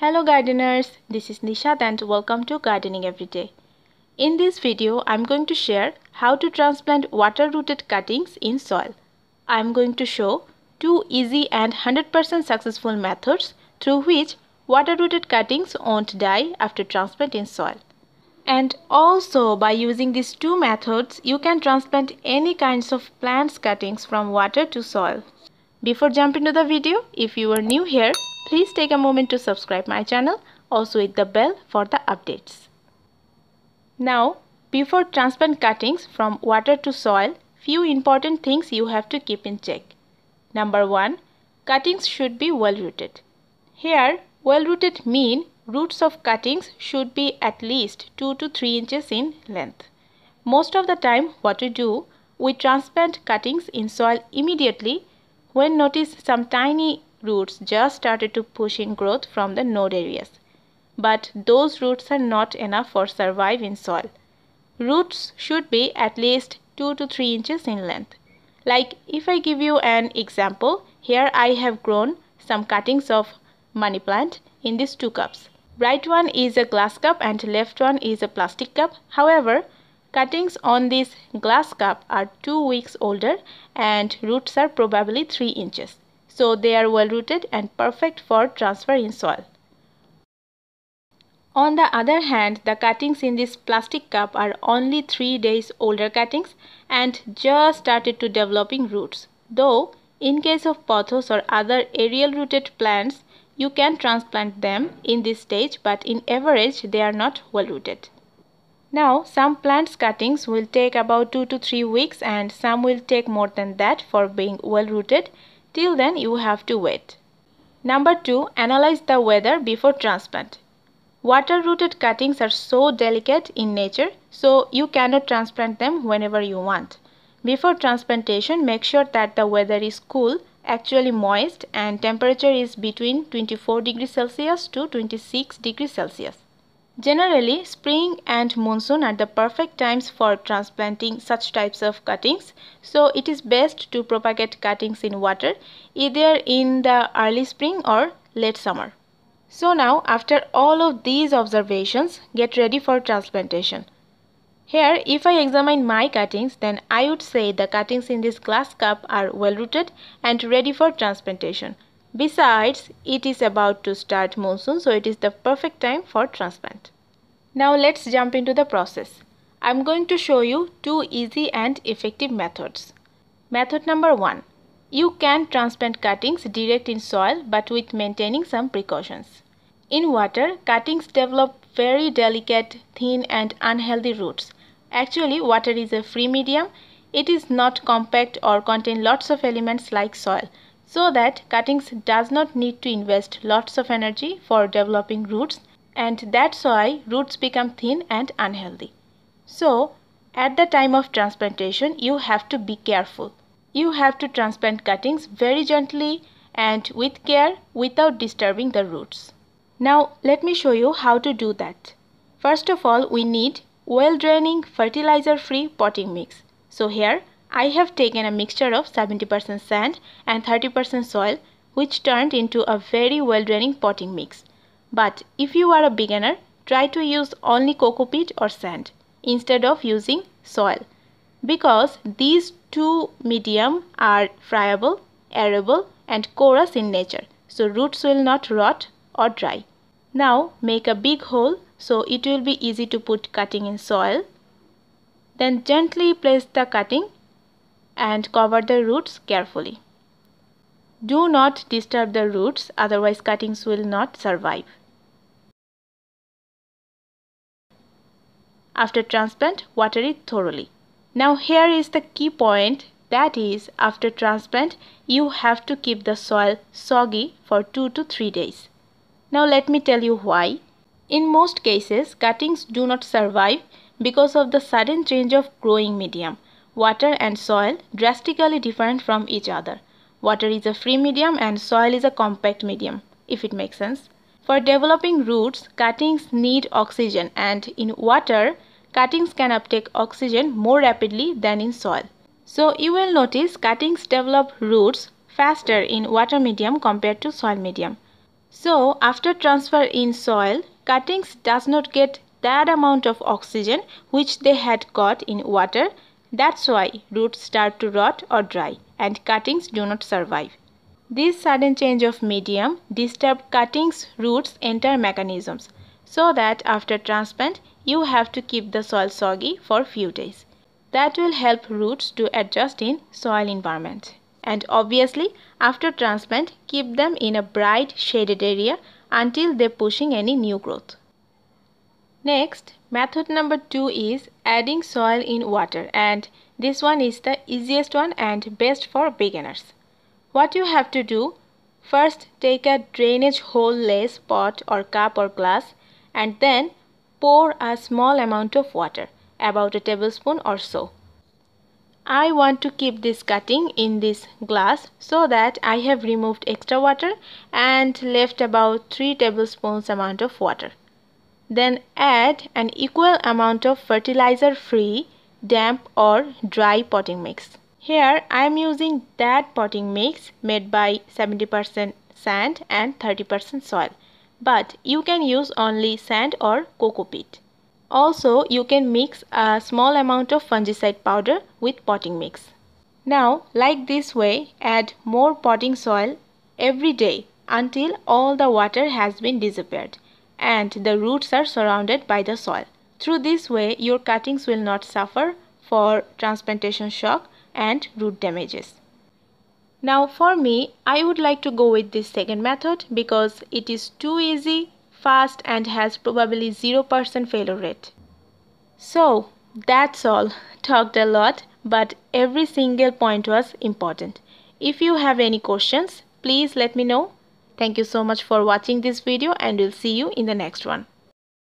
Hello gardeners, this is Nishat and welcome to Gardening Every Day. In this video, I'm going to share how to transplant water-rooted cuttings in soil. I'm going to show two easy and 100% successful methods through which water-rooted cuttings won't die after transplant in soil. And also by using these two methods, you can transplant any kinds of plants cuttings from water to soil. Before jumping to the video, if you are new here, please take a moment to subscribe my channel, also hit the bell for the updates. Now, before transplant cuttings from water to soil, few important things you have to keep in check. Number 1. Cuttings should be well rooted. Here, well rooted mean roots of cuttings should be at least 2 to 3 inches in length. Most of the time what we do, we transplant cuttings in soil immediately when notice some tiny roots just started to push in growth from the node areas. But those roots are not enough for survive in soil. Roots should be at least 2 to 3 inches in length. Like if I give you an example, here I have grown some cuttings of money plant in these two cups. Right one is a glass cup and left one is a plastic cup. However, Cuttings on this glass cup are 2 weeks older and roots are probably 3 inches. So they are well rooted and perfect for transfer in soil. On the other hand, the cuttings in this plastic cup are only 3 days older cuttings and just started to developing roots. Though, in case of pothos or other aerial rooted plants, you can transplant them in this stage but in average they are not well rooted. Now some plants cuttings will take about 2 to 3 weeks and some will take more than that for being well rooted. Till then you have to wait. Number 2. Analyze the weather before transplant. Water rooted cuttings are so delicate in nature so you cannot transplant them whenever you want. Before transplantation make sure that the weather is cool, actually moist and temperature is between 24 degrees Celsius to 26 degrees Celsius. Generally, spring and monsoon are the perfect times for transplanting such types of cuttings, so it is best to propagate cuttings in water either in the early spring or late summer. So now, after all of these observations, get ready for transplantation. Here, if I examine my cuttings, then I would say the cuttings in this glass cup are well rooted and ready for transplantation. Besides, it is about to start monsoon so it is the perfect time for transplant. Now let's jump into the process. I'm going to show you two easy and effective methods. Method number 1. You can transplant cuttings direct in soil but with maintaining some precautions. In water, cuttings develop very delicate, thin and unhealthy roots. Actually, water is a free medium. It is not compact or contain lots of elements like soil so that cuttings does not need to invest lots of energy for developing roots and that's why roots become thin and unhealthy. So at the time of transplantation you have to be careful. You have to transplant cuttings very gently and with care without disturbing the roots. Now let me show you how to do that. First of all we need well draining fertilizer free potting mix. So here I have taken a mixture of 70% sand and 30% soil which turned into a very well draining potting mix. But if you are a beginner, try to use only coco peat or sand instead of using soil because these two medium are friable, arable and porous in nature so roots will not rot or dry. Now make a big hole so it will be easy to put cutting in soil. Then gently place the cutting and cover the roots carefully. Do not disturb the roots otherwise cuttings will not survive. After transplant, water it thoroughly. Now here is the key point that is after transplant you have to keep the soil soggy for 2 to 3 days. Now let me tell you why. In most cases cuttings do not survive because of the sudden change of growing medium water and soil drastically different from each other. Water is a free medium and soil is a compact medium, if it makes sense. For developing roots, cuttings need oxygen and in water, cuttings can uptake oxygen more rapidly than in soil. So you will notice cuttings develop roots faster in water medium compared to soil medium. So after transfer in soil, cuttings does not get that amount of oxygen which they had got in water that's why roots start to rot or dry and cuttings do not survive. This sudden change of medium disturbs cuttings, roots, entire mechanisms so that after transplant you have to keep the soil soggy for few days. That will help roots to adjust in soil environment. And obviously after transplant keep them in a bright shaded area until they pushing any new growth. Next, method number 2 is adding soil in water and this one is the easiest one and best for beginners. What you have to do, first take a drainage hole less pot or cup or glass and then pour a small amount of water, about a tablespoon or so. I want to keep this cutting in this glass so that I have removed extra water and left about 3 tablespoons amount of water. Then add an equal amount of fertilizer free, damp or dry potting mix. Here I am using that potting mix made by 70% sand and 30% soil. But you can use only sand or coco peat. Also you can mix a small amount of fungicide powder with potting mix. Now like this way add more potting soil every day until all the water has been disappeared and the roots are surrounded by the soil. Through this way, your cuttings will not suffer for transplantation shock and root damages. Now for me, I would like to go with this second method because it is too easy, fast and has probably 0% failure rate. So that's all. Talked a lot but every single point was important. If you have any questions, please let me know Thank you so much for watching this video and we'll see you in the next one.